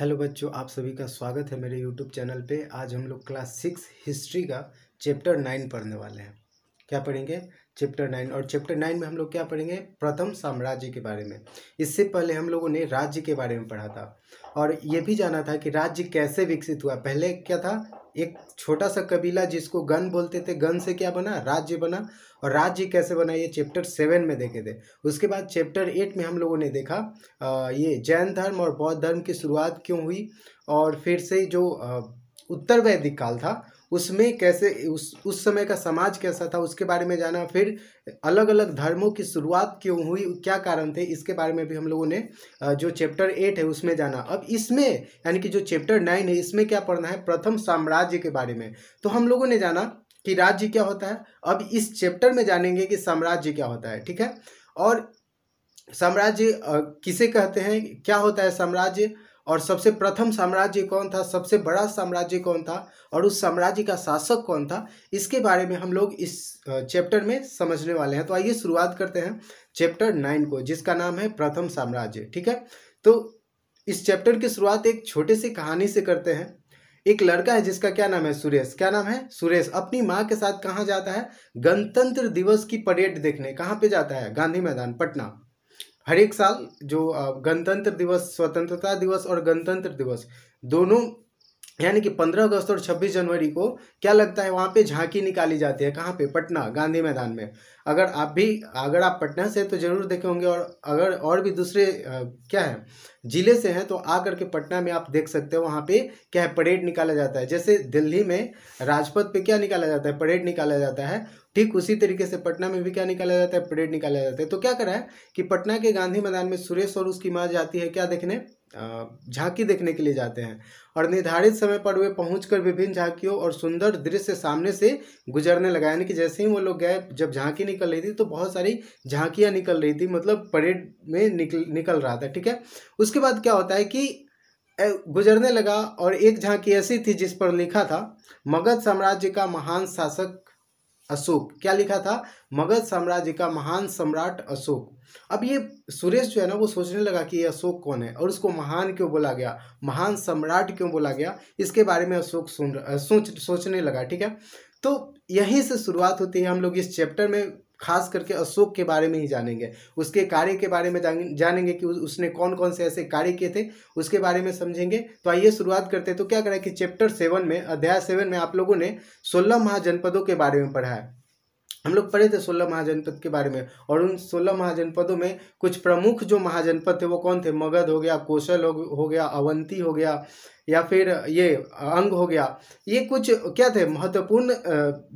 Hello बच्चों आप सभी का स्वागत है मेरे यूट्यूब चैनल पे आज हम लोग क्लास सिक्स हिस्ट्री का चैप्टर नाइन पढ़ने वाले हैं क्या पढ़ेंगे चैप्टर नाइन और चैप्टर नाइन में हम लोग क्या पढ़ेंगे प्रथम साम्राज्य के बारे में इससे पहले हम लोगों ने राज्य के बारे में पढ़ा था और ये भी जाना था कि राज्य कैसे विकसित हुआ पहले क्या था एक छोटा सा कबीला जिसको गन बोलते थे गन से क्या बना राज्य बना और राज्य कैसे बना ये चैप्टर सेवन में देखे थे उसके बाद चैप्टर एट में हम लोगों ने देखा ये जैन धर्म और बौद्ध धर्म की शुरुआत क्यों हुई और फिर से जो उत्तर वैदिक काल था उसमें कैसे उस उस समय का समाज कैसा था उसके बारे में जाना फिर अलग अलग धर्मों की शुरुआत क्यों हुई क्या कारण थे इसके बारे में भी हम लोगों ने जो चैप्टर एट है उसमें जाना अब इसमें यानी कि जो चैप्टर नाइन है इसमें क्या पढ़ना है प्रथम साम्राज्य के बारे में तो हम लोगों ने जाना कि राज्य क्या होता है अब इस चैप्टर में जानेंगे कि साम्राज्य क्या होता है ठीक है और साम्राज्य किसे कहते हैं क्या होता है साम्राज्य और सबसे प्रथम साम्राज्य कौन था सबसे बड़ा साम्राज्य कौन था और उस साम्राज्य का शासक कौन था इसके बारे में हम लोग इस चैप्टर में समझने वाले हैं तो आइए शुरुआत करते हैं चैप्टर नाइन को जिसका नाम है प्रथम साम्राज्य ठीक है तो इस चैप्टर की शुरुआत एक छोटे सी कहानी से करते हैं एक लड़का है जिसका क्या नाम है सुरेश क्या नाम है सुरेश अपनी माँ के साथ कहाँ जाता है गणतंत्र दिवस की परेड देखने कहाँ पे जाता है गांधी मैदान पटना हर एक साल जो गणतंत्र दिवस स्वतंत्रता दिवस और गणतंत्र दिवस दोनों अच्छा। यानी कि 15 अगस्त और 26 जनवरी को क्या लगता है वहाँ पे झांकी निकाली जाती है कहाँ पे पटना गांधी मैदान में अगर आप भी अगर आप पटना से तो ज़रूर देखे होंगे और अगर और भी दूसरे क्या है ज़िले से हैं तो आ करके पटना में आप देख सकते हो वहाँ पे क्या है परेड निकाला जाता है जैसे दिल्ली में राजपथ पे क्या निकाला जाता है परेड निकाला जाता है ठीक उसी तरीके से पटना में भी क्या निकाला जाता है परेड निकाला जाता है तो क्या करा है कि पटना के गांधी मैदान में सुरेश और उसकी माँ जाती है क्या देखने झांकी देखने के लिए जाते हैं और निर्धारित समय पर वे पहुंचकर विभिन्न झांकियों और सुंदर दृश्य सामने से गुजरने लगा यानी कि जैसे ही वो लोग गए जब झांकी निकल रही थी तो बहुत सारी झांकियां निकल रही थी मतलब परेड में निकल निकल रहा था ठीक है उसके बाद क्या होता है कि गुजरने लगा और एक झांकी ऐसी थी जिस पर लिखा था मगध साम्राज्य का महान शासक अशोक क्या लिखा था मगध साम्राज्य का महान सम्राट अशोक अब ये सुरेश जो है ना वो सोचने लगा कि ये अशोक कौन है और उसको महान क्यों बोला गया महान सम्राट क्यों बोला गया इसके बारे में अशोक सुन सोच सोचने लगा ठीक है तो यहीं से शुरुआत होती है हम लोग इस चैप्टर में खास करके अशोक के बारे में ही जानेंगे उसके कार्य के बारे में जानेंगे कि उसने कौन कौन से ऐसे कार्य किए थे उसके बारे में समझेंगे तो आइए शुरुआत करते हैं तो क्या करें कि चैप्टर सेवन में अध्याय सेवन में आप लोगों ने सोलह महाजनपदों के बारे में पढ़ा है हम लोग पढ़े थे सोलह महाजनपद के बारे में और उन सोलह महाजनपदों में कुछ प्रमुख जो महाजनपद थे वो कौन थे मगध हो गया कौशल हो, गया अवंती हो गया या फिर ये अंग हो गया ये कुछ क्या थे महत्वपूर्ण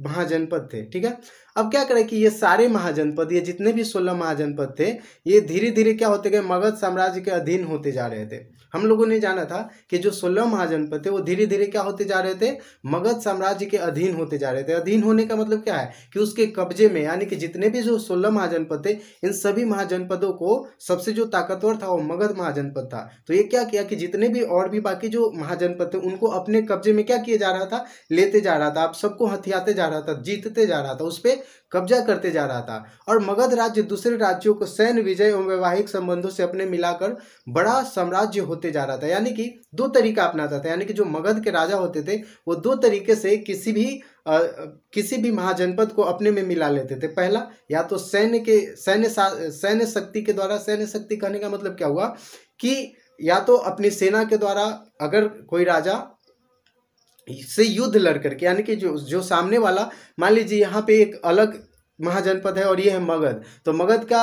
महाजनपद थे ठीक है अब क्या करें कि ये सारे महाजनपद ये जितने भी सोलह महाजनपद थे ये धीरे धीरे क्या होते गए मगध साम्राज्य के अधीन होते जा रहे थे हम लोगों ने जाना था कि जो सोलह महाजनपद थे वो धीरे धीरे क्या होते जा रहे थे मगध साम्राज्य के अधीन होते जा रहे थे अधीन होने का मतलब क्या है कि उसके कब्जे में यानी कि जितने भी जो सोलह महाजनपद थे इन सभी महाजनपदों को सबसे जो ताकतवर था वो मगध महाजनपद था तो ये क्या किया कि जितने भी और भी बाकी जो महाजनपद थे उनको अपने कब्जे में क्या किया जा रहा था लेते जा रहा था आप सबको हथियाते जा रहा था जीतते जा रहा था उस पर कब्जा करते जा रहा था और मगध राज्य दूसरे राज्यों को सैन्य विजय एवं वैवाहिक संबंधों से अपने मिलाकर बड़ा साम्राज्य होते जा रहा था यानी कि दो तरीका अपनाता था यानी कि जो मगध के राजा होते थे वो दो तरीके से किसी भी आ, किसी भी महाजनपद को अपने में मिला लेते थे पहला या तो सैन्य के सैन्य सैन्य शक्ति के द्वारा सैन्य शक्ति कहने का मतलब क्या हुआ कि या तो अपनी सेना के द्वारा अगर कोई राजा से युद्ध लड़ करके यानी कि जो जो सामने वाला मान लीजिए यहाँ पे एक अलग महाजनपद है और ये है मगध तो मगध का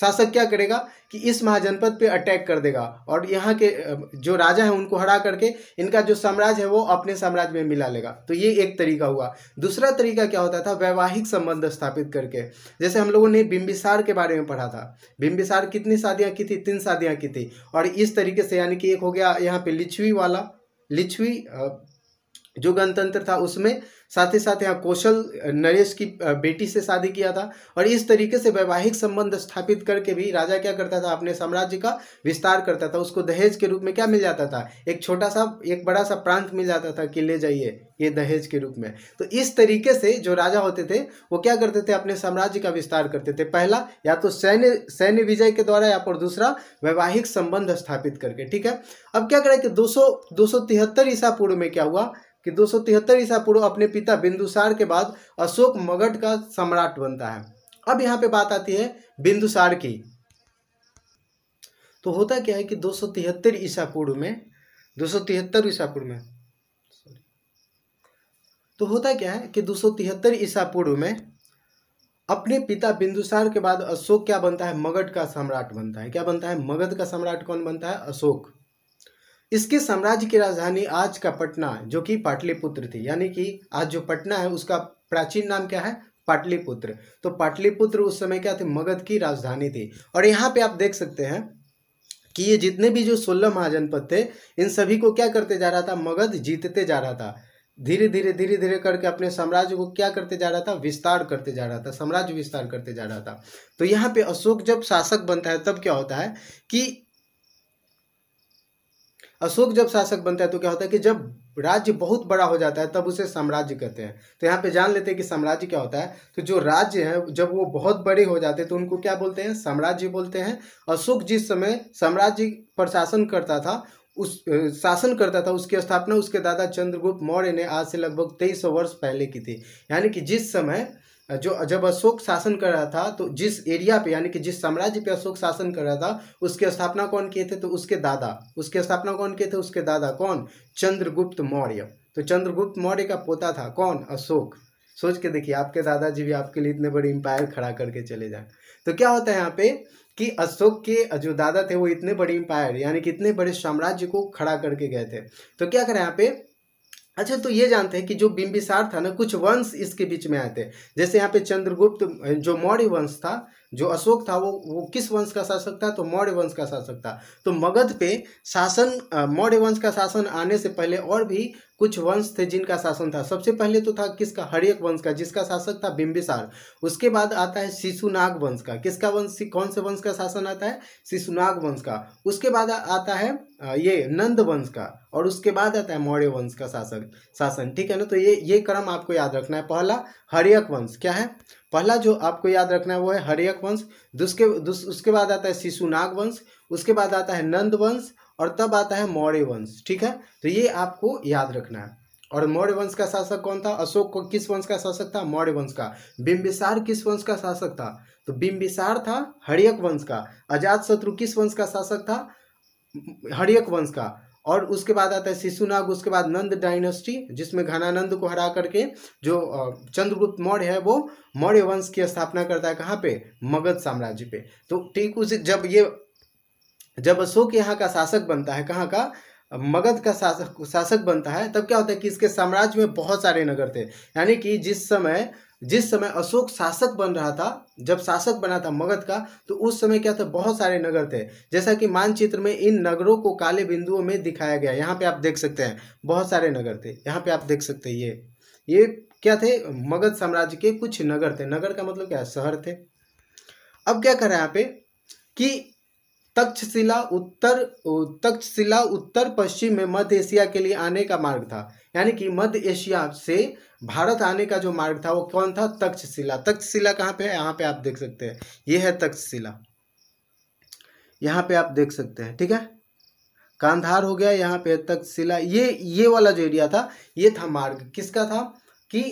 शासक क्या करेगा कि इस महाजनपद पे अटैक कर देगा और यहाँ के जो राजा हैं उनको हरा करके इनका जो साम्राज्य है वो अपने साम्राज्य में मिला लेगा तो ये एक तरीका हुआ दूसरा तरीका क्या होता था वैवाहिक संबंध स्थापित करके जैसे हम लोगों ने बिम्बिसार के बारे में पढ़ा था बिम्बिसार कितनी शादियाँ की थी तीन शादियाँ की थी और इस तरीके से यानी कि एक हो गया यहाँ पे लिछवी वाला लिछवी जो गणतंत्र था उसमें साथ ही साथ यहाँ कौशल नरेश की बेटी से शादी किया था और इस तरीके से वैवाहिक संबंध स्थापित करके भी राजा क्या करता था अपने साम्राज्य का विस्तार करता था उसको दहेज के रूप में क्या मिल जाता था एक छोटा सा एक बड़ा सा प्रांत मिल जाता था कि ले जाइए ये दहेज के रूप में तो इस तरीके से जो राजा होते थे वो क्या करते थे अपने साम्राज्य का विस्तार करते थे पहला या तो सैन्य सैन्य विजय के द्वारा या और दूसरा वैवाहिक संबंध स्थापित करके ठीक है अब क्या करें कि दो सौ ईसा पूर्व में क्या हुआ कि दो सौ तिहत्तर ईसा पूर्व अपने पिता बिंदुसार के बाद अशोक मगध का सम्राट बनता है अब यहाँ पे बात आती है बिंदुसार की तो होता क्या है कि दो सौ तिहत्तर ईसा पूर्व में दो सौ तिहत्तर ईसा पूर्व में तो होता क्या है कि दो सौ तिहत्तर ईसा पूर्व में अपने पिता बिंदुसार के बाद अशोक क्या बनता है मगध का सम्राट बनता है क्या बनता है मगध का सम्राट कौन बनता है अशोक इसके साम्राज्य की राजधानी आज का पटना जो कि पाटलिपुत्र थी यानी कि आज जो पटना है उसका प्राचीन नाम क्या है पाटलिपुत्र तो पाटलिपुत्र उस समय क्या थी मगध की राजधानी थी और यहाँ पे आप देख सकते हैं कि ये जितने भी जो सोलह महाजनपद थे इन सभी को क्या करते जा रहा था मगध जीतते जा रहा था धीरे धीरे धीरे धीरे करके अपने साम्राज्य को क्या करते जा रहा था विस्तार करते जा रहा था साम्राज्य विस्तार करते जा रहा था तो यहाँ पे अशोक जब शासक बनता है तब क्या होता है कि अशोक जब शासक बनता है तो क्या होता है कि जब राज्य बहुत बड़ा हो जाता है तब उसे साम्राज्य कहते हैं तो यहाँ पे जान लेते हैं कि साम्राज्य क्या होता है तो जो राज्य हैं जब वो बहुत बड़े हो जाते हैं तो उनको क्या बोलते हैं साम्राज्य बोलते हैं अशोक जिस समय साम्राज्य पर शासन करता था उस शासन करता था उसकी स्थापना उसके दादा चंद्रगुप्त मौर्य ने आज से लगभग तेईस वर्ष पहले की थी यानी कि जिस समय जो जब अशोक शासन कर रहा था तो जिस एरिया पे यानी कि जिस साम्राज्य पे अशोक शासन कर रहा था उसकी स्थापना कौन किए थे तो उसके दादा उसकी स्थापना कौन किए थे उसके दादा कौन चंद्रगुप्त मौर्य तो चंद्रगुप्त मौर्य का पोता था कौन अशोक सोच के देखिए आपके दादाजी भी आपके लिए इतने बड़े एम्पायर खड़ा करके चले जाए तो क्या होता है यहाँ पे कि अशोक के जो दादा थे वो इतने बड़े एम्पायर यानी कि इतने बड़े साम्राज्य को खड़ा करके गए थे तो क्या करें यहाँ पे अच्छा तो ये जानते हैं कि जो बिम्बिसार था ना कुछ वंश इसके बीच में आए थे जैसे यहाँ पे चंद्रगुप्त जो मौर्य वंश था जो अशोक था वो वो किस वंश का शासक था तो मौर्य वंश का शासक था तो मगध पे शासन मौर्य वंश का शासन आने से पहले और भी कुछ वंश थे जिनका शासन था सबसे पहले तो था किसका हरियक वंश का जिसका शासक था बिंबिसार उसके बाद आता है शिशुनाग वंश का किसका वंश कौन से वंश का शासन आता है शिशुनाग वंश का उसके बाद आता है ये नंद वंश का और उसके बाद आता है मौर्य वंश का शासक शासन ठीक है ना तो ये ये क्रम आपको याद रखना है पहला हरियक वंश क्या है पहला जो आपको याद रखना है वो है हरियक वंश उसके उसके बाद आता है शिशुनाग वंश उसके बाद आता है नंद वंश और तब आता है मौर्य वंश ठीक है तो ये आपको याद रखना है और मौर्य वंश का शासक कौन था अशोक को किस वंश का शासक था मौर्य वंश का बिम्बिसार किस वंश का शासक था तो बिम्बिसार था हरियक वंश का अजात शत्रु किस वंश का शासक था हरियक वंश का और उसके बाद आता है शिशुनाग उसके बाद नंद डायनेस्टी जिसमें घनानंद को हरा करके जो चंद्रगुप्त मौर्य है वो मौर्य वंश की स्थापना करता है कहाँ पे मगध साम्राज्य पे तो ठीक उसे जब ये जब अशोक यहाँ का शासक बनता है कहाँ का मगध का शासक शासक बनता है तब क्या होता है कि इसके साम्राज्य में बहुत सारे नगर थे यानी कि जिस समय जिस समय अशोक शासक बन रहा था जब शासक बना था मगध का तो उस समय क्या था बहुत सारे नगर थे जैसा कि मानचित्र में इन नगरों को काले बिंदुओं में दिखाया गया यहाँ पे आप देख सकते हैं बहुत सारे नगर थे यहाँ पे आप देख सकते हैं ये ये क्या थे मगध साम्राज्य के कुछ नगर थे नगर का मतलब क्या शहर थे अब क्या करें यहाँ पे कि तक्षशिला उत्तर तक्षशिला उत्तर पश्चिम में मध्य एशिया के लिए आने का मार्ग था यानी कि मध्य एशिया से भारत आने का जो मार्ग था वो कौन था तक्षशिला तक्षशिला कहाँ पे है यहाँ पे आप देख सकते हैं ये है तक्षशिला यहाँ पे आप देख सकते हैं ठीक है कांधार हो गया यहाँ पे तक्षशिला ये ये वाला जो एरिया था ये था मार्ग किसका था कि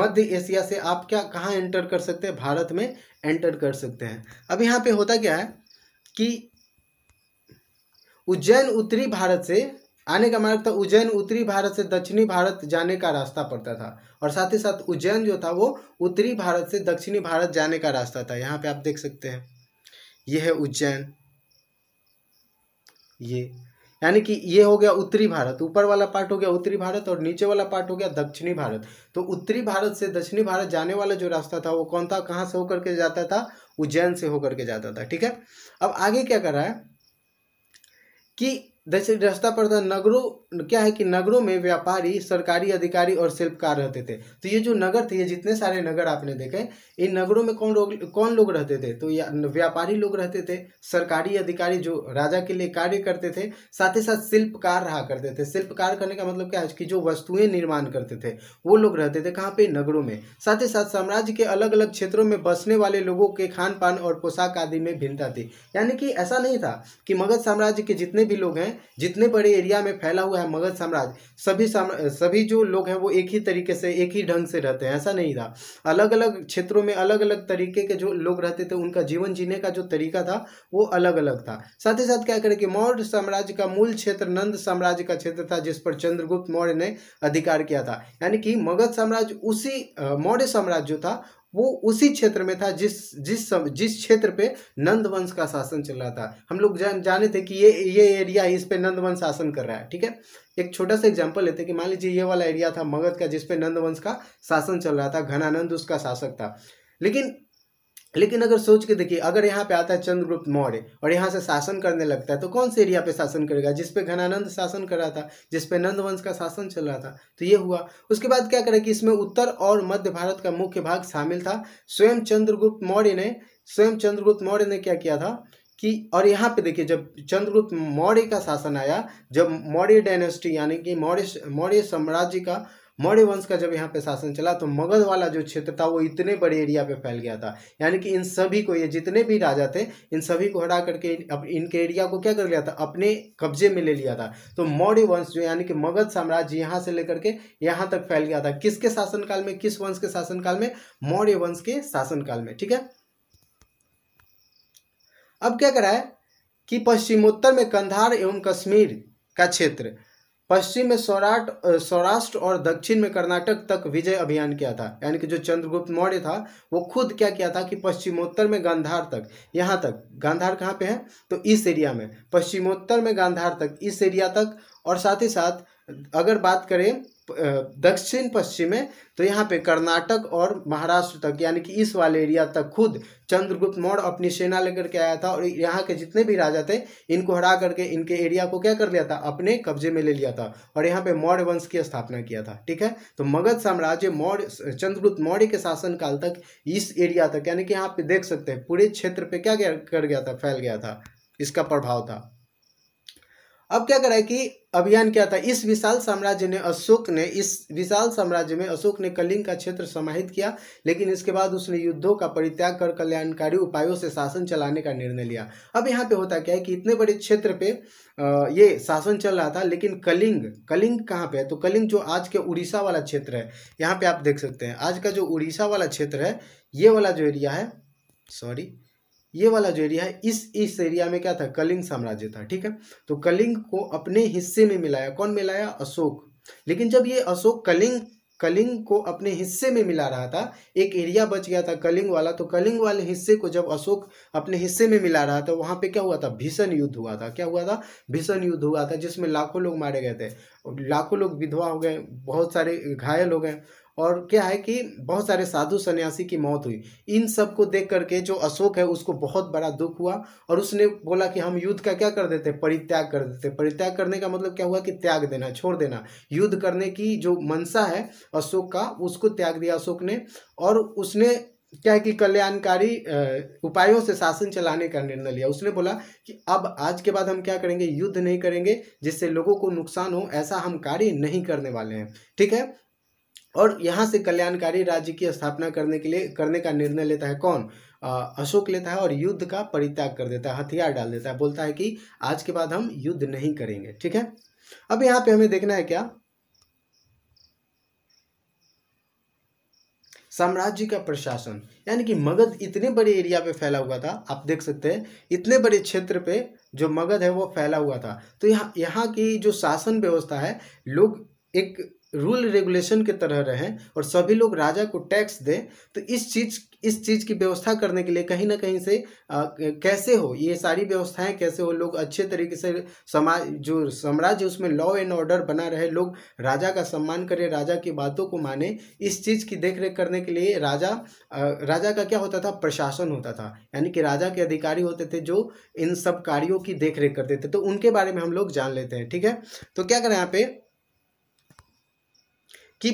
मध्य एशिया से आप क्या कहाँ एंटर कर सकते हैं भारत में एंटर कर सकते हैं अब यहाँ पे होता क्या है कि उज्जैन उत्तरी भारत से आने का मार्ग था उज्जैन उत्तरी भारत से दक्षिणी भारत जाने का रास्ता पड़ता था और साथ ही साथ उज्जैन जो था वो उत्तरी भारत से दक्षिणी भारत जाने का रास्ता था यहाँ पे आप देख सकते हैं ये है उज्जैन ये यानी कि ये हो गया उत्तरी भारत ऊपर वाला पार्ट हो गया उत्तरी भारत और नीचे वाला पार्ट हो गया दक्षिणी भारत तो उत्तरी भारत से दक्षिणी भारत जाने वाला जो रास्ता था वो कौन था कहाँ से होकर के जाता था उज्जैन से होकर के जाता था ठीक है अब आगे क्या कर रहा है कि जैसे रास्ता पर नगरों क्या है कि नगरों में व्यापारी सरकारी अधिकारी और शिल्पकार रहते थे तो ये जो नगर थे ये जितने सारे नगर आपने देखे इन नगरों में कौन लोग कौन लोग रहते थे तो व्यापारी लोग रहते थे सरकारी अधिकारी जो राजा के लिए कार्य करते थे साथ ही साथ शिल्पकार रहा करते थे शिल्पकार करने का मतलब क्या है कि जो वस्तुएं निर्माण करते थे वो लोग रहते थे कहाँ पे नगरों में साथ ही साथ साम्राज्य के अलग अलग क्षेत्रों में बसने वाले लोगों के खान पान और पोशाक आदि में भिन्नता थी यानी कि ऐसा नहीं था कि मगध साम्राज्य के जितने भी लोग हैं हैं जितने बड़े एरिया में फैला हुआ है मगध साम्राज्य सभी सभी जो लोग हैं वो एक ही तरीके से एक ही ढंग से रहते हैं ऐसा नहीं था अलग अलग क्षेत्रों में अलग अलग तरीके के जो लोग रहते थे उनका जीवन जीने का जो तरीका था वो अलग अलग था साथ ही साथ क्या करें कि मौर्य साम्राज्य का मूल क्षेत्र नंद साम्राज्य का क्षेत्र था जिस पर चंद्रगुप्त मौर्य ने अधिकार किया था यानी कि मगध साम्राज्य उसी मौर्य साम्राज्य था वो उसी क्षेत्र में था जिस जिस सम, जिस क्षेत्र पे नंद वंश का शासन चल रहा था हम लोग जान जाने थे कि ये ये एरिया इस पे नंद वंश शासन कर रहा है ठीक है एक छोटा सा एग्जांपल लेते हैं कि मान लीजिए ये वाला एरिया था मगध का जिस पे नंद वंश का शासन चल रहा था घनानंद उसका शासक था लेकिन लेकिन अगर सोच के देखिए अगर यहाँ पे आता है चंद्रगुप्त मौर्य और यहाँ से शासन करने लगता है तो कौन से एरिया पे शासन करेगा जिस पे घनानंद शासन कर रहा था जिस पे नंद वंश का शासन चल रहा था तो ये हुआ उसके बाद क्या करें कि इसमें उत्तर और मध्य भारत का मुख्य भाग शामिल था स्वयं चंद्रगुप्त मौर्य ने स्वयं चंद्रगुप्त मौर्य ने क्या किया था कि और यहाँ पे देखिए जब चंद्रगुप्त मौर्य का शासन आया जब मौर्य डायनेस्टी यानी कि मौर्य मौर्य साम्राज्य का मौर्य वंश का जब यहाँ पे शासन चला तो मगध वाला जो क्षेत्र था वो इतने बड़े एरिया पे फैल गया था यानी कि इन सभी को ये जितने भी राजा थे इन सभी को हटा करके अब इनके एरिया को क्या कर लिया था अपने कब्जे में ले लिया था तो मौर्य वंश जो यानी कि मगध साम्राज्य यहाँ से लेकर के यहाँ तक फैल गया था किसके शासनकाल में किस वंश के शासनकाल में मौर्य वंश के शासनकाल में ठीक है अब क्या करा है कि पश्चिमोत्तर में कंधार एवं कश्मीर का क्षेत्र पश्चिम में सौराट सौराष्ट्र और दक्षिण में कर्नाटक तक विजय अभियान किया था यानी कि जो चंद्रगुप्त मौर्य था वो खुद क्या किया था कि पश्चिमोत्तर में गांधार तक यहाँ तक गांधार कहाँ पे है तो इस एरिया में पश्चिमोत्तर में गांधार तक इस एरिया तक और साथ ही साथ अगर बात करें दक्षिण पश्चिम में तो यहाँ पे कर्नाटक और महाराष्ट्र तक यानी कि इस वाले एरिया तक खुद चंद्रगुप्त मौर्य अपनी सेना लेकर के आया था और यहाँ के जितने भी राजा थे इनको हरा करके इनके एरिया को क्या कर लिया था अपने कब्जे में ले लिया था और यहाँ पे मौर्य वंश की स्थापना किया था ठीक है तो मगध साम्राज्य मौर्य चंद्रगुप्त मौर्य के शासनकाल तक इस एरिया तक यानी कि यहाँ पे देख सकते हैं पूरे क्षेत्र पर क्या कर गया था फैल गया था इसका प्रभाव था अब क्या करा है कि अभियान क्या था इस विशाल साम्राज्य ने अशोक ने इस विशाल साम्राज्य में अशोक ने कलिंग का क्षेत्र समाहित किया लेकिन इसके बाद उसने युद्धों का परित्याग कर कल्याणकारी उपायों से शासन चलाने का निर्णय लिया अब यहाँ पे होता क्या है कि इतने बड़े क्षेत्र पे ये शासन चल रहा था लेकिन कलिंग कलिंग कहाँ पे है तो कलिंग जो आज के उड़ीसा वाला क्षेत्र है यहाँ पे आप देख सकते हैं आज का जो उड़ीसा वाला क्षेत्र है ये वाला जो एरिया है सॉरी ये वाला जो एरिया है इस इस एरिया में क्या था कलिंग साम्राज्य था ठीक है तो कलिंग को अपने हिस्से में मिलाया कौन मिलाया अशोक लेकिन जब ये अशोक कलिंग कलिंग को अपने हिस्से में मिला रहा था एक एरिया बच गया था कलिंग वाला तो कलिंग वाले हिस्से को जब अशोक अपने हिस्से में मिला रहा था वहाँ पे क्या हुआ था भीषण युद्ध हुआ था क्या हुआ था भीषण युद्ध हुआ था जिसमें लाखों लोग मारे गए थे लाखों लोग विधवा हो गए बहुत सारे घायल हो गए और क्या है कि बहुत सारे साधु सन्यासी की मौत हुई इन सब को देख करके जो अशोक है उसको बहुत बड़ा दुख हुआ और उसने बोला कि हम युद्ध का क्या कर देते परित्याग कर देते परित्याग करने का मतलब क्या हुआ कि त्याग देना छोड़ देना युद्ध करने की जो मनसा है अशोक का उसको त्याग दिया अशोक ने और उसने क्या है कि कल्याणकारी उपायों से शासन चलाने का निर्णय लिया उसने बोला कि अब आज के बाद हम क्या करेंगे युद्ध नहीं करेंगे जिससे लोगों को नुकसान हो ऐसा हम कार्य नहीं करने वाले हैं ठीक है और यहाँ से कल्याणकारी राज्य की स्थापना करने के लिए करने का निर्णय लेता है कौन अशोक लेता है और युद्ध का परित्याग कर देता है हथियार डाल देता है बोलता है कि आज के बाद हम युद्ध नहीं करेंगे ठीक है अब यहाँ पे हमें देखना है क्या साम्राज्य का प्रशासन यानी कि मगध इतने बड़े एरिया पे फैला हुआ था आप देख सकते हैं इतने बड़े क्षेत्र पे जो मगध है वो फैला हुआ था तो यहाँ यहाँ की जो शासन व्यवस्था है लोग एक रूल रेगुलेशन के तरह रहें और सभी लोग राजा को टैक्स दें तो इस चीज़ इस चीज़ की व्यवस्था करने के लिए कहीं ना कहीं से आ, कैसे हो ये सारी व्यवस्थाएं कैसे हो लोग अच्छे तरीके से समाज जो साम्राज्य उसमें लॉ एंड ऑर्डर बना रहे लोग राजा का सम्मान करें राजा की बातों को माने इस चीज़ की देख रेख करने के लिए राजा आ, राजा का क्या होता था प्रशासन होता था यानी कि राजा के अधिकारी होते थे जो इन सब कार्यों की देख रेख करते थे तो उनके बारे में हम लोग जान लेते हैं ठीक है तो क्या करें यहाँ पे कि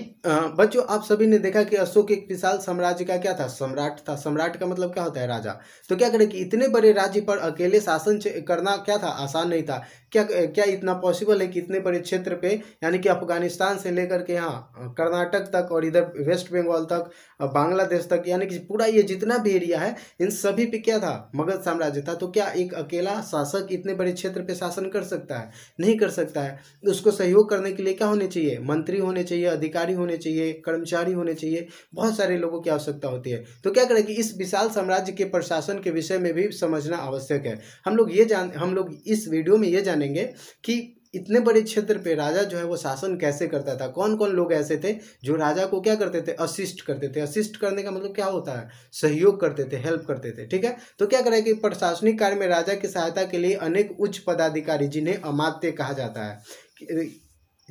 बच्चों आप सभी ने देखा कि अशोक एक विशाल साम्राज्य का क्या था सम्राट था सम्राट का मतलब क्या होता है राजा तो क्या करें कि इतने बड़े राज्य पर अकेले शासन करना क्या था आसान नहीं था क्या क्या इतना पॉसिबल है कि इतने बड़े क्षेत्र पे यानी कि अफगानिस्तान से लेकर के यहाँ कर्नाटक तक और इधर वेस्ट बंगाल तक बांग्लादेश तक यानी कि पूरा ये जितना भी एरिया है इन सभी पे क्या था मगध साम्राज्य था तो क्या एक अकेला शासक इतने बड़े क्षेत्र पे शासन कर सकता है नहीं कर सकता है उसको सहयोग करने के लिए क्या होने चाहिए मंत्री होने चाहिए अधिकारी होने चाहिए कर्मचारी होने चाहिए बहुत सारे लोगों की आवश्यकता होती है तो क्या करें कि इस विशाल साम्राज्य के प्रशासन के विषय में भी समझना आवश्यक है हम लोग ये जान हम लोग इस वीडियो में ये जाने जानेंगे कि इतने बड़े क्षेत्र पे राजा जो है वो शासन कैसे करता था कौन कौन लोग ऐसे थे जो राजा को क्या करते थे असिस्ट करते थे असिस्ट करने का मतलब क्या होता है सहयोग करते थे हेल्प करते थे ठीक है तो क्या करें कि प्रशासनिक कार्य में राजा की सहायता के लिए अनेक उच्च पदाधिकारी जिन्हें अमात्य कहा जाता है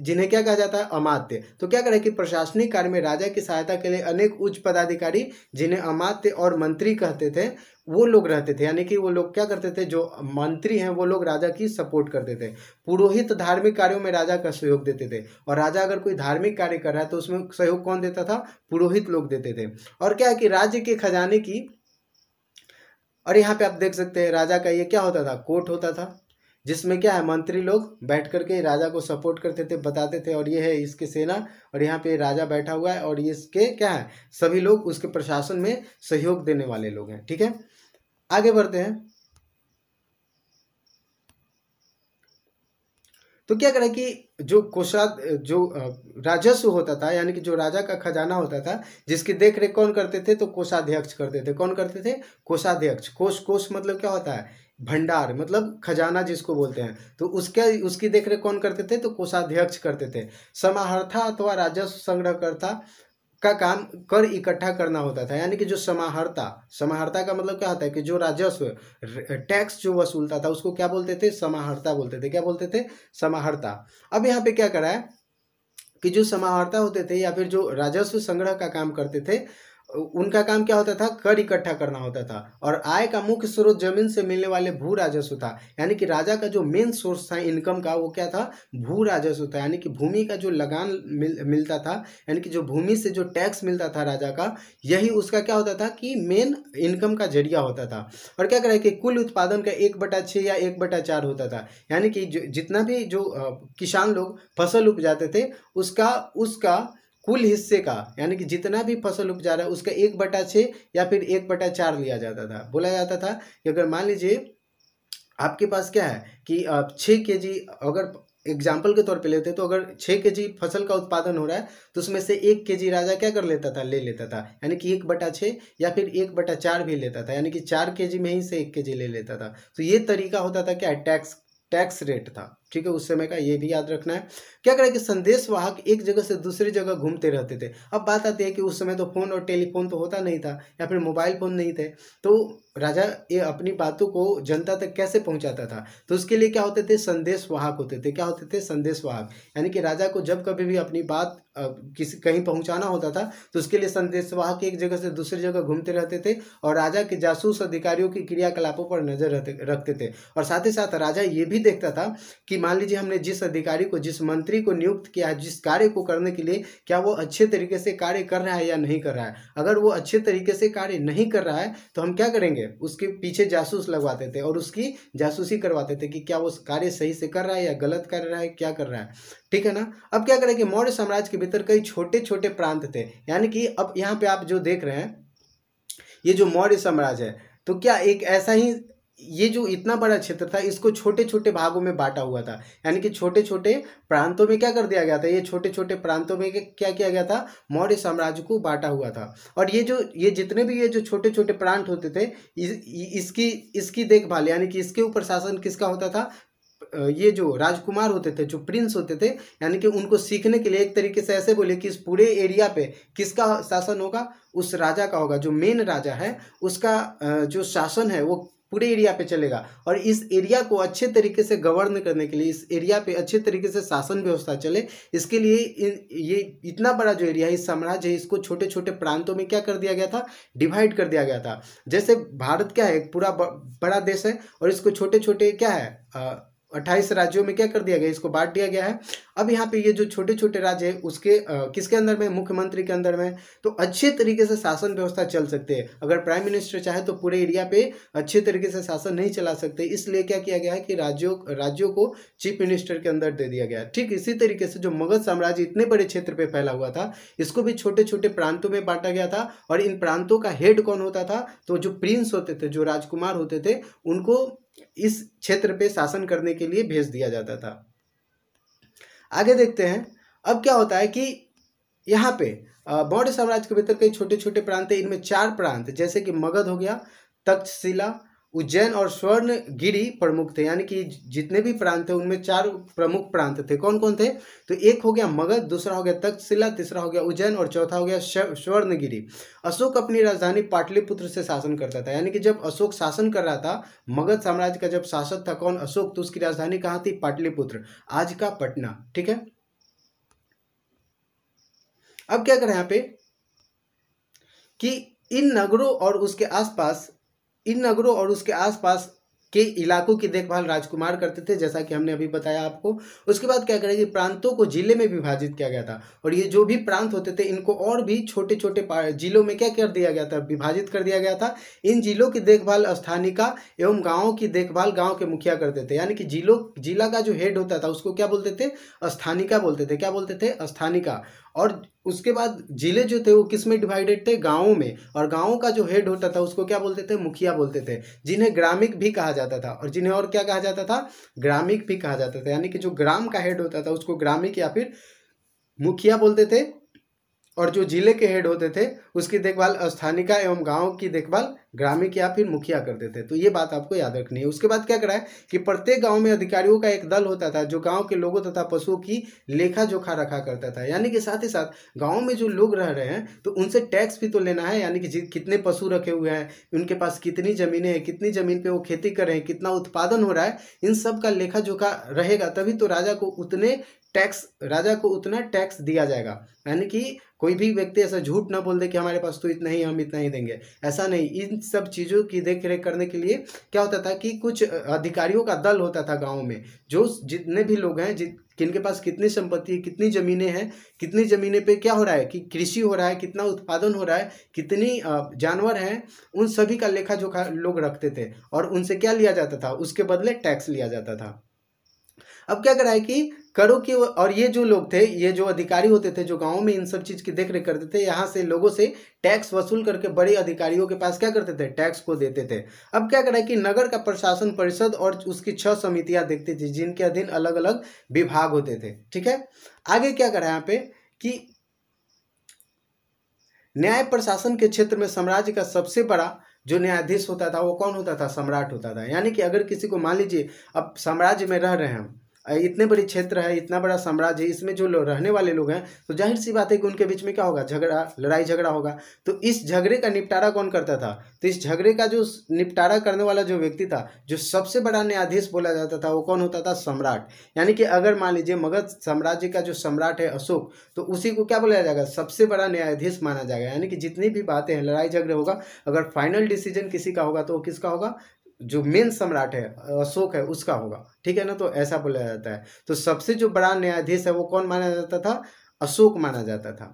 जिन्हें क्या कहा जाता है अमात्य तो क्या करें कि प्रशासनिक कार्य में राजा की सहायता के लिए अनेक उच्च पदाधिकारी जिन्हें अमात्य और मंत्री कहते थे वो लोग रहते थे यानी कि वो लोग क्या करते थे जो मंत्री हैं वो लोग राजा की सपोर्ट करते थे पुरोहित धार्मिक कार्यों में राजा का सहयोग देते थे और राजा अगर कोई धार्मिक कार्य कर रहा है तो उसमें सहयोग कौन देता था पुरोहित लोग देते थे और क्या है कि राज्य के खजाने की और यहाँ पे आप देख सकते हैं राजा का ये क्या होता था कोर्ट होता था जिसमें क्या है मंत्री लोग बैठ करके राजा को सपोर्ट करते थे बताते थे और ये है इसके सेना और यहाँ पे राजा बैठा हुआ है और इसके क्या है सभी लोग उसके प्रशासन में सहयोग देने वाले लोग हैं ठीक है आगे बढ़ते हैं तो क्या करें कि जो कोषा जो राजस्व होता था यानी कि जो राजा का खजाना होता था जिसकी देखरेख कौन करते थे तो कोषाध्यक्ष करते थे कौन करते थे कोषाध्यक्ष कोष कोष मतलब क्या होता है भंडार मतलब खजाना जिसको बोलते हैं तो उसके उसकी देखरेख कौन करते थे तो कोषाध्यक्ष करते थे समाहर्था अथवा राजस्व संग्रह करता का काम कर इकट्ठा करना होता था यानी कि जो समाहर्ता समाहर्ता का मतलब क्या होता है कि जो राजस्व टैक्स जो वसूलता था उसको क्या बोलते थे समाहर्ता बोलते थे क्या बोलते थे समाहर्ता अब यहाँ पे क्या करा है कि जो समाहर्ता होते थे या फिर जो राजस्व संग्रह का काम करते थे उनका काम क्या होता था कर इकट्ठा करना होता था और आय का मुख्य स्रोत जमीन से मिलने वाले भू राजस्व था यानी कि राजा का जो मेन सोर्स था इनकम का वो क्या था भू राजस्व था यानी कि भूमि का जो लगान मिल, मिलता था यानी कि जो भूमि से जो टैक्स मिलता था राजा का यही उसका क्या होता था कि मेन इनकम का जरिया होता था और क्या करें कि कुल उत्पादन का एक बटा छः या एक बटा चार होता था यानी कि जितना भी जो किसान लोग फसल उपजाते थे उसका उसका कुल हिस्से का यानी कि जितना भी फसल उपजा रहा है उसका एक बटा छः या फिर एक बटा चार लिया जाता था बोला जाता था कि अगर मान लीजिए आपके पास क्या है कि आप छः के जी अगर एग्जाम्पल के तौर पे लेते तो अगर छः के जी फसल का उत्पादन हो रहा है तो उसमें से एक के जी राजा क्या कर लेता था ले लेता था यानी कि एक बटा छः या फिर एक बटा चार भी लेता था यानी कि चार के जी में ही से एक के जी ले लेता था तो ये तरीका होता था क्या टैक्स टैक्स रेट था ठीक है उस समय का ये भी याद रखना है क्या करें कि संदेश वाहक एक जगह से दूसरी जगह घूमते रहते थे अब बात आती है कि उस समय तो फ़ोन और टेलीफोन तो होता नहीं था या फिर मोबाइल फ़ोन नहीं थे तो राजा ये अपनी बातों को जनता तक कैसे पहुंचाता था तो उसके लिए क्या होते थे संदेश वाहक होते थे क्या होते थे संदेश वाहक यानी कि राजा को जब कभी भी अपनी बात किसी कहीं पहुंचाना होता था तो उसके लिए संदेश वाहक एक जगह से दूसरी जगह घूमते रहते थे और राजा के जासूस अधिकारियों की क्रियाकलापों पर नजर रखते थे और साथ ही साथ राजा ये भी देखता था कि कि मान लीजिए हमने जिस अधिकारी को जिस मंत्री को नियुक्त किया है जिस कार्य को करने के लिए क्या वो अच्छे तरीके से कार्य कर रहा है या नहीं कर रहा है अगर वो अच्छे तरीके से कार्य नहीं कर रहा है तो हम क्या करेंगे उसके पीछे जासूस लगवाते थे और उसकी जासूसी करवाते थे कि क्या वो कार्य सही से कर रहा है या गलत कर रहा है क्या कर रहा है ठीक है ना अब क्या करें कि मौर्य साम्राज्य के भीतर कई छोटे छोटे प्रांत थे यानी कि अब यहाँ पे आप जो देख रहे हैं ये जो मौर्य साम्राज्य है तो क्या एक ऐसा ही ये जो इतना बड़ा क्षेत्र था इसको छोटे छोटे भागों में बांटा हुआ था यानी कि छोटे छोटे प्रांतों में क्या कर दिया गया था ये छोटे छोटे प्रांतों में क्या किया गया था मौर्य साम्राज्य को बांटा हुआ था और ये जो ये जितने भी ये जो छोटे छोटे प्रांत होते थे इस, इसकी इसकी देखभाल यानी कि इसके ऊपर शासन किसका होता था ये जो राजकुमार होते थे जो प्रिंस होते थे यानी कि उनको सीखने के लिए एक तरीके से ऐसे बोले कि इस पूरे एरिया पे किसका शासन होगा उस राजा का होगा जो मेन राजा है उसका जो शासन है वो पूरे एरिया पे चलेगा और इस एरिया को अच्छे तरीके से गवर्न करने के लिए इस एरिया पे अच्छे तरीके से शासन व्यवस्था चले इसके लिए इन ये इतना बड़ा जो एरिया है इस साम्राज्य है इसको छोटे छोटे प्रांतों में क्या कर दिया गया था डिवाइड कर दिया गया था जैसे भारत क्या है पूरा बड़ा देश है और इसको छोटे छोटे क्या है आ, अट्ठाईस राज्यों में क्या कर दिया गया इसको बांट दिया गया है अब यहाँ पे ये जो छोटे छोटे राज्य है उसके आ, किसके अंदर में मुख्यमंत्री के अंदर में तो अच्छे तरीके से शासन व्यवस्था चल सकते हैं अगर प्राइम मिनिस्टर चाहे तो पूरे एरिया पे अच्छे तरीके से शासन नहीं चला सकते इसलिए क्या किया गया है कि राज्यों राज्यों को चीफ मिनिस्टर के अंदर दे दिया गया ठीक इसी तरीके से जो मगध साम्राज्य इतने बड़े क्षेत्र पर फैला हुआ था इसको भी छोटे छोटे प्रांतों में बांटा गया था और इन प्रांतों का हेड कौन होता था तो जो प्रिंस होते थे जो राजकुमार होते थे उनको इस क्षेत्र पे शासन करने के लिए भेज दिया जाता था आगे देखते हैं अब क्या होता है कि यहाँ पे मौर्य साम्राज्य के भीतर कई छोटे छोटे प्रांत हैं इनमें चार प्रांत जैसे कि मगध हो गया तक्षशिला उज्जैन और स्वर्णगिरी प्रमुख थे यानी कि जितने भी प्रांत थे उनमें चार प्रमुख प्रांत थे कौन कौन थे तो एक हो गया मगध दूसरा हो गया तक्षशिला तीसरा हो गया उज्जैन और चौथा हो गया स्वर्णगिरी अशोक अपनी राजधानी पाटलिपुत्र से शासन करता था यानी कि जब अशोक शासन कर रहा था मगध साम्राज्य का जब शासक था कौन अशोक तो उसकी राजधानी कहाँ थी पाटलिपुत्र आज का पटना ठीक है अब क्या करें यहाँ पे कि इन नगरों और उसके आसपास इन नगरों और उसके आसपास के इलाकों की देखभाल राजकुमार करते थे जैसा कि हमने अभी बताया आपको उसके बाद क्या करेंगे प्रांतों को जिले में विभाजित किया गया था और ये जो भी प्रांत होते थे इनको और भी छोटे छोटे जिलों में क्या कर दिया गया था विभाजित कर दिया गया था इन जिलों की देखभाल स्थानिका एवं गाँव की देखभाल गाँव के मुखिया करते थे यानी कि जिलों जिला का जो हेड होता था उसको क्या बोलते थे स्थानिका बोलते थे क्या बोलते थे स्थानिका और उसके बाद जिले जो थे वो किस में डिवाइडेड थे गांवों में और गांवों का जो हेड होता था उसको क्या बोलते थे मुखिया बोलते थे जिन्हें ग्रामिक भी कहा जाता था और जिन्हें और क्या कहा जाता था ग्रामिक भी कहा जाता था यानी कि जो ग्राम का हेड होता था उसको ग्रामिक या फिर मुखिया बोलते थे और जो जिले के हेड होते थे उसकी देखभाल स्थानिका एवं गाँव की देखभाल ग्रामिक या फिर मुखिया करते थे तो ये बात आपको याद रखनी है उसके बाद क्या करा है कि प्रत्येक गांव में अधिकारियों का एक दल होता था जो गांव के लोगों तथा पशुओं की लेखा जोखा रखा करता था यानी कि साथ ही साथ गांव में जो लोग रह रहे हैं तो उनसे टैक्स भी तो लेना है यानी कि कितने पशु रखे हुए हैं उनके पास कितनी ज़मीनें हैं कितनी ज़मीन पर वो खेती कर रहे हैं कितना उत्पादन हो रहा है इन सब का लेखा जोखा रहेगा तभी तो राजा को उतने टैक्स राजा को उतना टैक्स दिया जाएगा यानी कि कोई भी व्यक्ति ऐसा झूठ ना बोल दे कि हमारे पास तो इतना ही हम इतना ही देंगे ऐसा नहीं इन सब चीज़ों की देख रेख करने के लिए क्या होता था कि कुछ अधिकारियों का दल होता था गाँव में जो जितने भी लोग हैं जित किनके पास कितनी संपत्ति कितनी ज़मीनें हैं कितनी ज़मीनें पे क्या हो रहा है कि कृषि हो रहा है कितना उत्पादन हो रहा है कितनी जानवर हैं उन सभी का लेखा जोखा लोग रखते थे और उनसे क्या लिया जाता था उसके बदले टैक्स लिया जाता था अब क्या करा है कि करो कि और ये जो लोग थे ये जो अधिकारी होते थे जो गाँव में इन सब चीज़ की देख रेख करते थे यहाँ से लोगों से टैक्स वसूल करके बड़े अधिकारियों के पास क्या करते थे टैक्स को देते थे अब क्या करा है कि नगर का प्रशासन परिषद और उसकी छह समितियाँ देखती थी जिनके अधीन अलग अलग विभाग होते थे ठीक है आगे क्या करा यहाँ पे कि न्याय प्रशासन के क्षेत्र में साम्राज्य का सबसे बड़ा जो न्यायाधीश होता था वो कौन होता था सम्राट होता था यानी कि अगर किसी को मान लीजिए अब साम्राज्य में रह रहे हैं इतने बड़े क्षेत्र है इतना बड़ा साम्राज्य है इसमें जो रहने वाले लोग हैं तो जाहिर सी बात है कि उनके बीच में क्या होगा झगड़ा लड़ाई झगड़ा होगा तो इस झगड़े का निपटारा कौन करता था तो इस झगड़े का जो निपटारा करने वाला जो व्यक्ति था जो सबसे बड़ा न्यायाधीश बोला जाता था वो कौन होता था सम्राट यानी कि अगर मान लीजिए मगध साम्राज्य का जो सम्राट है अशोक तो उसी को क्या बोला जाएगा सबसे बड़ा न्यायाधीश माना जाएगा यानी कि जितनी भी बातें हैं लड़ाई झगड़े होगा अगर फाइनल डिसीजन किसी का होगा तो वो किसका होगा जो मेन सम्राट है अशोक है उसका होगा ठीक है ना तो ऐसा बोला जाता है तो सबसे जो बड़ा न्यायाधीश है वो कौन माना जाता था अशोक माना जाता था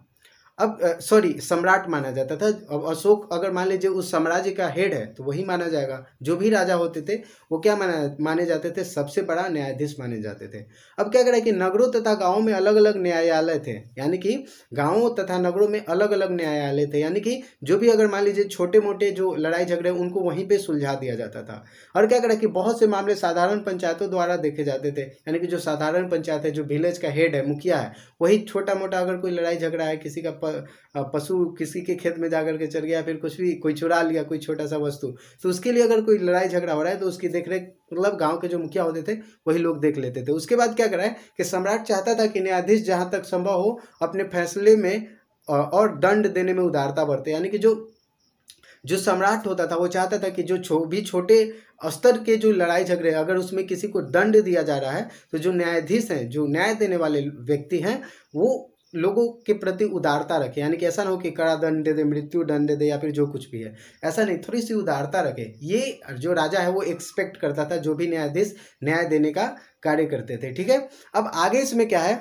अब सॉरी सम्राट माना जाता था अब अशोक अगर मान लीजिए उस साम्राज्य का हेड है तो वही माना जाएगा जो भी राजा होते थे वो क्या माना माने जाते थे सबसे बड़ा न्यायाधीश माने जाते थे अब क्या करें कि नगरों तथा गाँव में अलग अलग न्यायालय थे यानी कि गाँवों तथा नगरों में अलग अलग न्यायालय थे यानी कि जो भी अगर मान लीजिए छोटे मोटे जो लड़ाई झगड़े उनको वहीं पर सुलझा दिया जाता था और क्या करें कि बहुत से मामले साधारण पंचायतों द्वारा देखे जाते थे यानी कि जो साधारण पंचायत है जो विलेज का हेड है मुखिया है वही छोटा मोटा अगर कोई लड़ाई झगड़ा है किसी का पशु किसी के खेत में जा के चल गया फिर कुछ भी कोई चुरा लिया कोई छोटा सा वस्तु तो उसके लिए अगर कोई लड़ाई झगड़ा हो रहा है तो उसकी देखरेख मतलब गांव के जो मुखिया होते थे वही लोग देख लेते थे उसके बाद क्या कराए कि सम्राट चाहता था कि न्यायाधीश जहाँ तक संभव हो अपने फैसले में और दंड देने में उदारता बरते यानी कि जो जो सम्राट होता था वो चाहता था कि जो छो भी छोटे स्तर के जो लड़ाई झगड़े अगर उसमें किसी को दंड दिया जा रहा है तो जो न्यायाधीश हैं जो न्याय देने वाले व्यक्ति हैं वो लोगों के प्रति उदारता रखे यानी कि ऐसा ना हो कि कड़ा दंड दे दे मृत्यु दंड दे दे या फिर जो कुछ भी है ऐसा नहीं थोड़ी सी उदारता रखे ये जो राजा है वो एक्सपेक्ट करता था जो भी न्यायाधीश न्याय देने का कार्य करते थे ठीक है अब आगे इसमें क्या है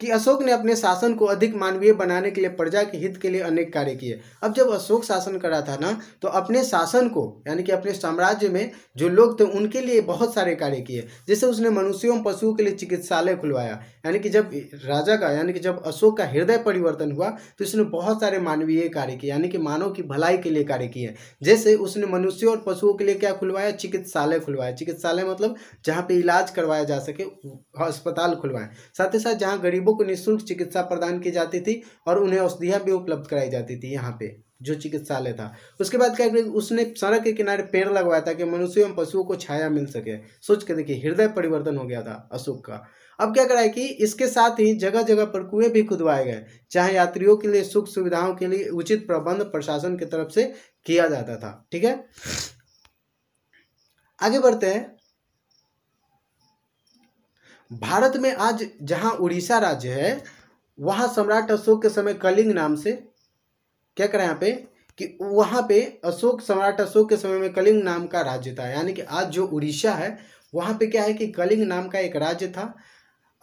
कि अशोक ने अपने शासन को अधिक मानवीय बनाने के लिए प्रजा के हित के लिए अनेक कार्य किए अब जब अशोक शासन करा था ना तो अपने शासन को यानी कि अपने साम्राज्य में जो लोग थे उनके लिए बहुत सारे कार्य किए जैसे उसने मनुष्यों और पशुओं के लिए चिकित्सालय खुलवाया यानी कि जब राजा का यानी कि जब अशोक का हृदय परिवर्तन हुआ तो उसने बहुत सारे मानवीय कार्य किए यानी कि मानव की भलाई के लिए कार्य किए जैसे उसने मनुष्यों और पशुओं के लिए क्या खुलवाया चिकित्सालय खुलवाया चिकित्सालय मतलब जहाँ पर इलाज करवाया जा सके अस्पताल खुलवाएं साथ ही साथ जहाँ गरीबों गरीबों को निःशुल्क चिकित्सा प्रदान की जाती थी और उन्हें औषधियाँ भी उपलब्ध कराई जाती थी यहाँ पे जो चिकित्सालय था उसके बाद क्या उसने सड़क के किनारे पेड़ लगवाया था कि मनुष्यों एवं पशुओं को छाया मिल सके सोच के देखिए हृदय परिवर्तन हो गया था अशोक का अब क्या करा है कि इसके साथ ही जगह जगह पर कुएं भी खुदवाए गए जहाँ यात्रियों के लिए सुख सुविधाओं के लिए उचित प्रबंध प्रशासन की तरफ से किया जाता था ठीक है आगे बढ़ते हैं भारत में आज जहाँ उड़ीसा राज्य है वहाँ सम्राट अशोक के समय कलिंग नाम से क्या करें यहाँ पे कि वहाँ पे अशोक सम्राट अशोक के समय में कलिंग नाम का राज्य था यानी कि आज जो उड़ीसा है वहाँ पे क्या है कि कलिंग नाम का एक राज्य था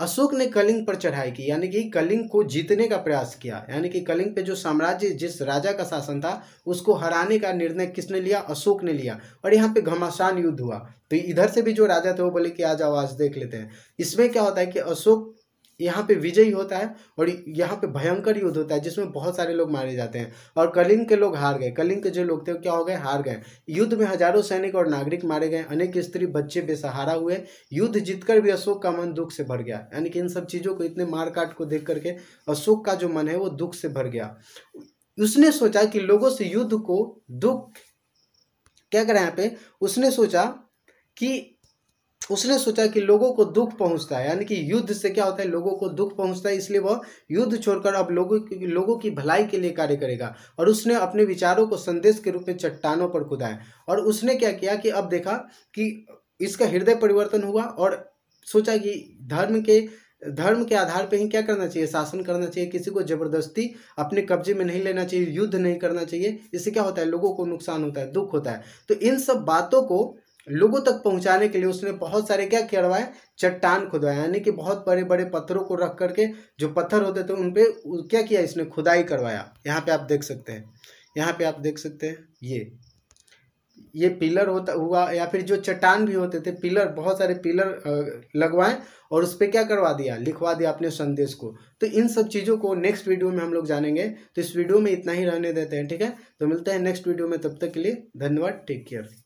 अशोक ने कलिंग पर चढ़ाई की यानी कि कलिंग को जीतने का प्रयास किया यानी कि कलिंग पे जो साम्राज्य जिस राजा का शासन था उसको हराने का निर्णय किसने लिया अशोक ने लिया और यहाँ पे घमासान युद्ध हुआ तो इधर से भी जो राजा थे वो बोले कि आज आवाज देख लेते हैं इसमें क्या होता है कि अशोक यहाँ पे विजयी होता है और यहाँ पे भयंकर युद्ध होता है जिसमें बहुत सारे लोग मारे जाते हैं और कलिंग के लोग हार गए कलिंग के जो लोग थे क्या हो गए हार गए युद्ध में हजारों सैनिक और नागरिक मारे गए अनेक स्त्री बच्चे बेसहारा हुए युद्ध जीतकर भी अशोक का मन दुख से भर गया यानी कि इन सब चीज़ों को इतने मार काट को देख करके अशोक का जो मन है वो दुख से भर गया उसने सोचा कि लोगों से युद्ध को दुख क्या करें यहाँ पे उसने सोचा कि उसने सोचा कि लोगों को दुख पहुंचता है यानी कि युद्ध से क्या होता है लोगों को दुख पहुंचता है इसलिए वह युद्ध छोड़कर अब लोगों की लोगों की भलाई के लिए कार्य करेगा और उसने अपने विचारों को संदेश के रूप में चट्टानों पर खुदाया और उसने क्या किया कि अब देखा कि इसका हृदय परिवर्तन हुआ और सोचा कि धर्म के धर्म के आधार पर ही क्या करना चाहिए शासन करना चाहिए किसी को जबरदस्ती अपने कब्जे में नहीं लेना चाहिए युद्ध नहीं करना चाहिए इससे क्या होता है लोगों को नुकसान होता है दुख होता है तो इन सब बातों को लोगों तक पहुंचाने के लिए उसने बहुत सारे क्या करवाए चट्टान खुदवाए यानी कि बहुत बड़े बड़े पत्थरों को रख करके जो पत्थर होते थे उन पर क्या किया इसने खुदाई करवाया यहाँ पे आप देख सकते हैं यहाँ पे आप देख सकते हैं ये ये पिलर होता हुआ या फिर जो चट्टान भी होते थे पिलर बहुत सारे पिलर लगवाएं और उस पर क्या करवा दिया लिखवा दिया अपने संदेश को तो इन सब चीज़ों को नेक्स्ट वीडियो में हम लोग जानेंगे तो इस वीडियो में इतना ही रहने देते हैं ठीक है तो मिलते हैं नेक्स्ट वीडियो में तब तक के लिए धन्यवाद टेक केयर